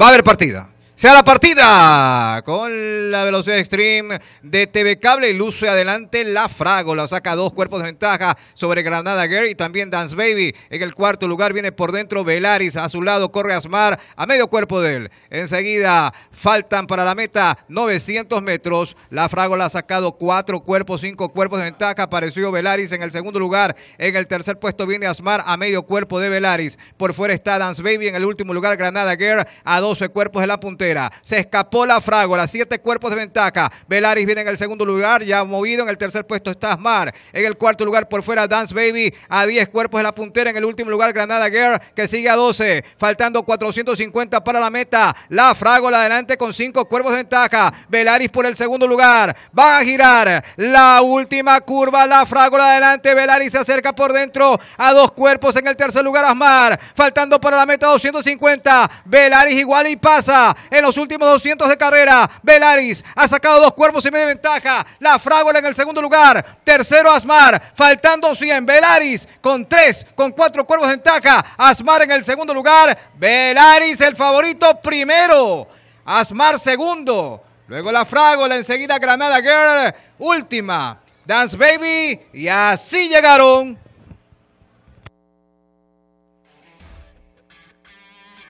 Va a haber partida sea la partida con la velocidad extreme de TV Cable y luce adelante la fragola saca dos cuerpos de ventaja sobre Granada Gary y también Dance Baby en el cuarto lugar viene por dentro Velaris, a su lado corre Asmar a medio cuerpo de él, enseguida faltan para la meta 900 metros, la fragola ha sacado cuatro cuerpos, cinco cuerpos de ventaja apareció Velaris en el segundo lugar en el tercer puesto viene Asmar a medio cuerpo de Velaris, por fuera está Dance Baby en el último lugar Granada Gary a 12 cuerpos de la puntera se escapó la frágola, siete cuerpos de ventaja. Velaris viene en el segundo lugar, ya movido. En el tercer puesto está Asmar. En el cuarto lugar por fuera Dance Baby a 10 cuerpos de la puntera. En el último lugar Granada Girl que sigue a 12. Faltando 450 para la meta. La frágola adelante con cinco cuerpos de ventaja. Velaris por el segundo lugar. Va a girar la última curva. La frágola adelante. Velaris se acerca por dentro a dos cuerpos. En el tercer lugar Asmar. Faltando para la meta 250. Velaris igual y pasa en los últimos 200 de carrera. Velaris ha sacado dos cuervos y media ventaja. La Frágola en el segundo lugar. Tercero Asmar, faltando 100. Velaris con tres, con cuatro cuervos de ventaja. Asmar en el segundo lugar. Velaris el favorito primero. Asmar segundo. Luego la Frágola, enseguida Granada Girl, última. Dance Baby y así llegaron